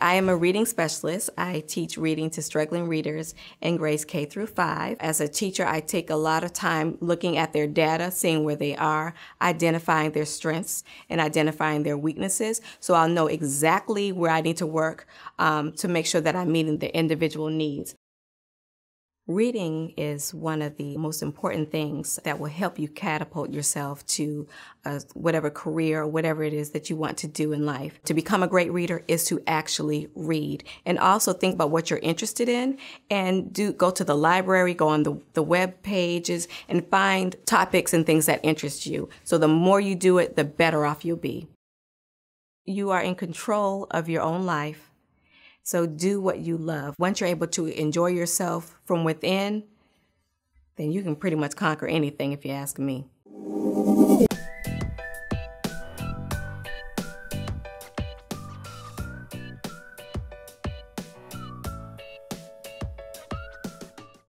I am a reading specialist. I teach reading to struggling readers in grades K through 5. As a teacher, I take a lot of time looking at their data, seeing where they are, identifying their strengths and identifying their weaknesses. So I'll know exactly where I need to work um, to make sure that I'm meeting the individual needs. Reading is one of the most important things that will help you catapult yourself to whatever career or whatever it is that you want to do in life. To become a great reader is to actually read and also think about what you're interested in and do go to the library, go on the, the web pages and find topics and things that interest you. So the more you do it, the better off you'll be. You are in control of your own life so do what you love. Once you're able to enjoy yourself from within, then you can pretty much conquer anything if you ask me.